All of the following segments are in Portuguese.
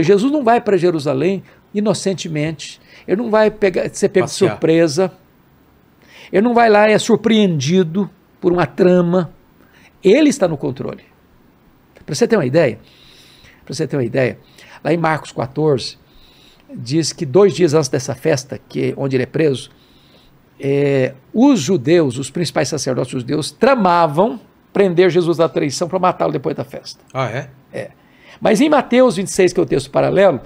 Jesus não vai para Jerusalém inocentemente. Ele não vai pegar, ser pego de surpresa. Ele não vai lá e é surpreendido por uma trama. Ele está no controle. Para você ter uma ideia, para você ter uma ideia, lá em Marcos 14 diz que dois dias antes dessa festa, que é onde ele é preso, é, os judeus, os principais sacerdotes judeus, tramavam prender Jesus da traição para matá-lo depois da festa. Ah, é? É. Mas em Mateus 26, que é o texto paralelo,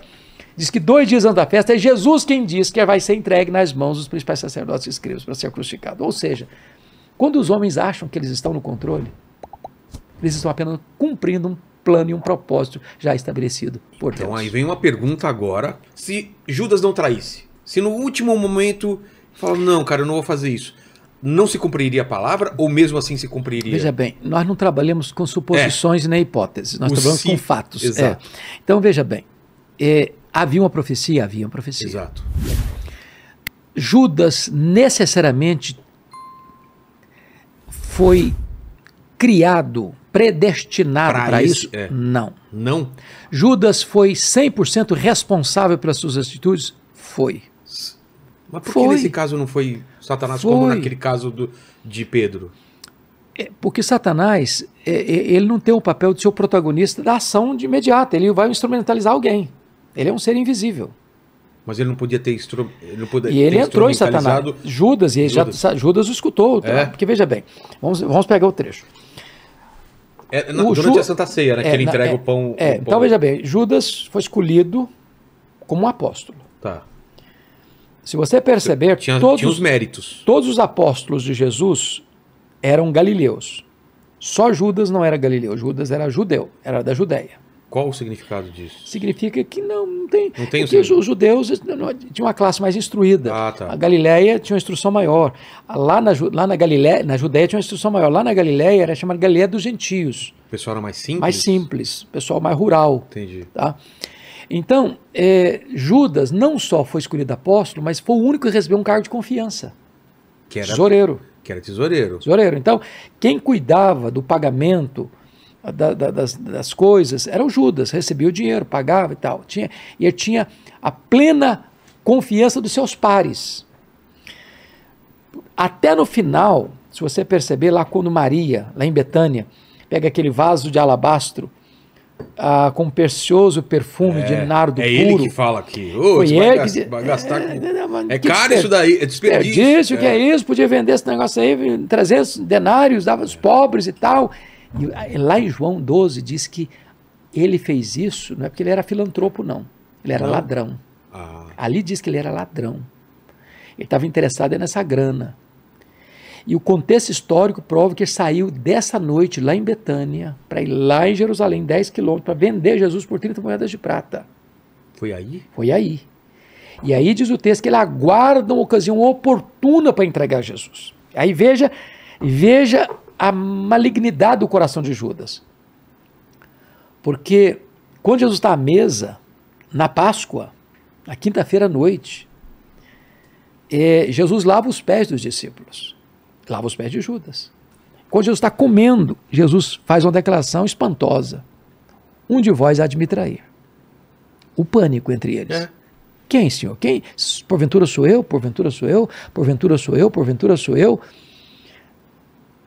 diz que dois dias antes da festa é Jesus quem diz que vai ser entregue nas mãos dos principais sacerdotes e escribas para ser crucificado. Ou seja, quando os homens acham que eles estão no controle, eles estão apenas cumprindo um plano e um propósito já estabelecido por então, Deus. Então aí vem uma pergunta agora: se Judas não traísse, se no último momento fala não, cara, eu não vou fazer isso, não se cumpriria a palavra ou mesmo assim se cumpriria? Veja bem, nós não trabalhamos com suposições é. nem hipóteses, nós o trabalhamos com fatos. É. Então veja bem, é, havia uma profecia, havia uma profecia. Exato. Judas necessariamente foi criado, predestinado para isso? É. Não. Não. Judas foi 100% responsável pelas suas atitudes? Foi. Mas por foi. que nesse caso não foi Satanás foi. como naquele caso do, de Pedro? É, porque Satanás, é, é, ele não tem o papel de ser o protagonista da ação de imediata. Ele vai instrumentalizar alguém. Ele é um ser invisível. Mas ele não podia ter instru... não podia E ele entrou em Satanás. Judas, e Judas. Já, Judas o escutou. Tá? É. Porque veja bem, vamos, vamos pegar o trecho. É, na, durante Ju... a Santa Ceia, né? que é, ele entrega é, o pão. É, o então pão então veja bem, Judas foi escolhido como um apóstolo. Tá. Se você perceber, tinha, todos, tinha os méritos. Todos os apóstolos de Jesus eram galileus. Só Judas não era galileu, Judas era judeu, era da Judéia. Qual o significado disso? Significa que não, não tem. Não tem é que os judeus tinham uma classe mais instruída. Ah, tá. A Galileia tinha uma instrução maior. Lá na, lá na Galileia, na Judéia tinha uma instrução maior. Lá na Galileia era chamada Galileia dos Gentios. O pessoal era mais simples? Mais simples, pessoal mais rural. Entendi. Tá? Então, é, Judas não só foi escolhido apóstolo, mas foi o único que recebeu um cargo de confiança. Que era, tesoureiro. Que era tesoureiro. Tesoureiro. Então, quem cuidava do pagamento da, da, das, das, coisas era o Judas. Recebia o dinheiro, pagava e tal. Tinha, e ele tinha a plena confiança dos seus pares. Até no final, se você perceber lá quando Maria, lá em Betânia, pega aquele vaso de alabastro ah, com um precioso perfume é, de nardo é puro. É ele que fala aqui. Oh, Foi ele que... Vai gastar é, é, é, é caro isso daí, é, é desperdício. Desperdício, é. que é isso, podia vender esse negócio aí, 300 denários, dava aos pobres e tal. E lá em João 12 diz que ele fez isso, não é porque ele era filantropo, não. Ele era não? ladrão. Ah. Ali diz que ele era ladrão. Ele estava interessado nessa grana. E o contexto histórico prova que ele saiu dessa noite lá em Betânia, para ir lá em Jerusalém, 10 quilômetros, para vender Jesus por 30 moedas de prata. Foi aí? Foi aí. E aí diz o texto que ele aguarda uma ocasião oportuna para entregar Jesus. Aí veja, veja a malignidade do coração de Judas. Porque quando Jesus está à mesa, na Páscoa, na quinta-feira à noite, é, Jesus lava os pés dos discípulos lava os pés de Judas. Quando Jesus está comendo, Jesus faz uma declaração espantosa: Um de vós há de me trair. O pânico entre eles. É. Quem, senhor? Quem? Porventura sou eu, porventura sou eu, porventura sou eu, porventura sou eu.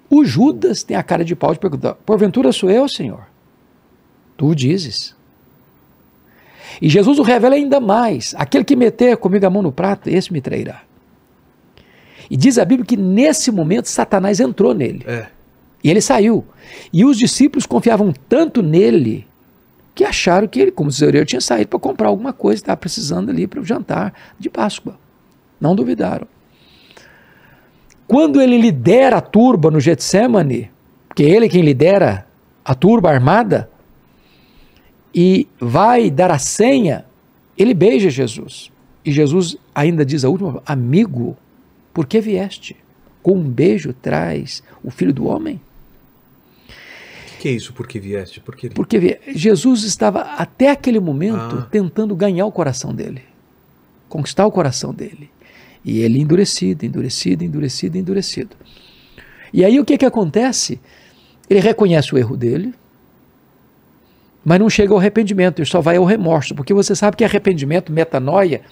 O Judas tem a cara de pau de perguntar: Porventura sou eu, senhor? Tu o dizes. E Jesus o revela ainda mais: Aquele que meter comigo a mão no prato, esse me trairá. E diz a Bíblia que nesse momento Satanás entrou nele. É. E ele saiu. E os discípulos confiavam tanto nele que acharam que ele, como tesoureiro, tinha saído para comprar alguma coisa, estava precisando ali para o jantar de Páscoa. Não duvidaram. Quando ele lidera a turba no Getsemane, é ele é quem lidera a turba armada, e vai dar a senha, ele beija Jesus. E Jesus ainda diz a última: amigo, por que vieste? Com um beijo traz o filho do homem? que é isso, porque vieste? Por que... Porque Jesus estava até aquele momento ah. tentando ganhar o coração dele, conquistar o coração dele. E ele endurecido, endurecido, endurecido, endurecido. E aí o que, que acontece? Ele reconhece o erro dele, mas não chega ao arrependimento, ele só vai ao remorso, porque você sabe que arrependimento, metanoia,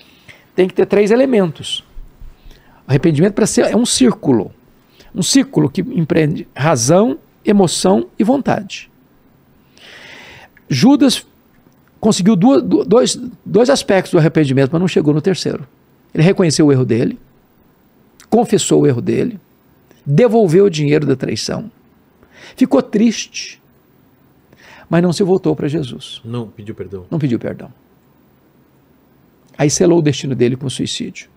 tem que ter três elementos. Arrependimento para ser é um círculo. Um círculo que empreende razão, emoção e vontade. Judas conseguiu duas, dois, dois aspectos do arrependimento, mas não chegou no terceiro. Ele reconheceu o erro dele, confessou o erro dele, devolveu o dinheiro da traição, ficou triste, mas não se voltou para Jesus. Não pediu perdão. Não pediu perdão. Aí selou o destino dele com o suicídio.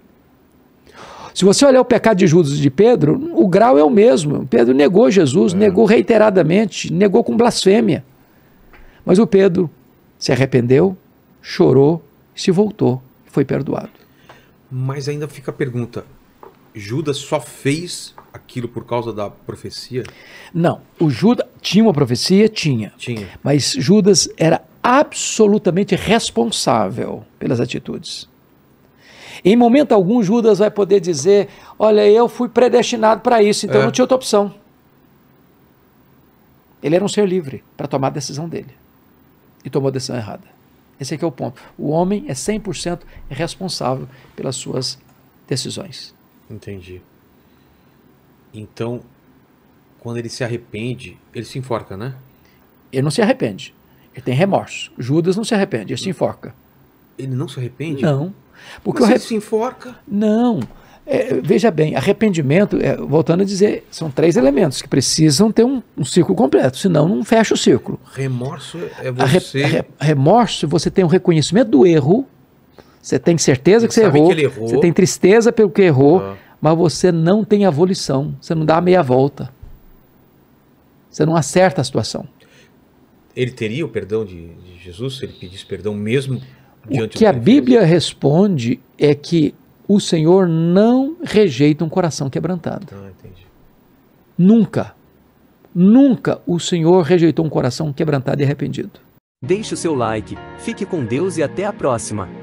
Se você olhar o pecado de Judas e de Pedro, o grau é o mesmo. Pedro negou Jesus, é. negou reiteradamente, negou com blasfêmia. Mas o Pedro se arrependeu, chorou, se voltou, foi perdoado. Mas ainda fica a pergunta: Judas só fez aquilo por causa da profecia? Não, o Judas tinha uma profecia, tinha. Tinha. Mas Judas era absolutamente responsável pelas atitudes. Em momento algum, Judas vai poder dizer: Olha, eu fui predestinado para isso, então é. não tinha outra opção. Ele era um ser livre para tomar a decisão dele. E tomou a decisão errada. Esse aqui é o ponto. O homem é 100% responsável pelas suas decisões. Entendi. Então, quando ele se arrepende, ele se enforca, né? Ele não se arrepende. Ele tem remorso. Judas não se arrepende, ele se enforca. Ele não se arrepende? Não. Porque Mas se enforca? Não. É, veja bem, arrependimento, é, voltando a dizer, são três elementos que precisam ter um, um ciclo completo, senão não fecha o ciclo. Remorso é você. Re, re, remorso, você tem um reconhecimento do erro, você tem certeza que você errou, que errou, você tem tristeza pelo que errou, ah. mas você não tem volição, você não dá a meia volta. Você não acerta a situação. Ele teria o perdão de, de Jesus se ele pedisse perdão mesmo o que a Bíblia responde é que o Senhor não rejeita um coração quebrantado. Ah, Nunca. Nunca o Senhor rejeitou um coração quebrantado e arrependido. Deixe o seu like, fique com Deus e até a próxima.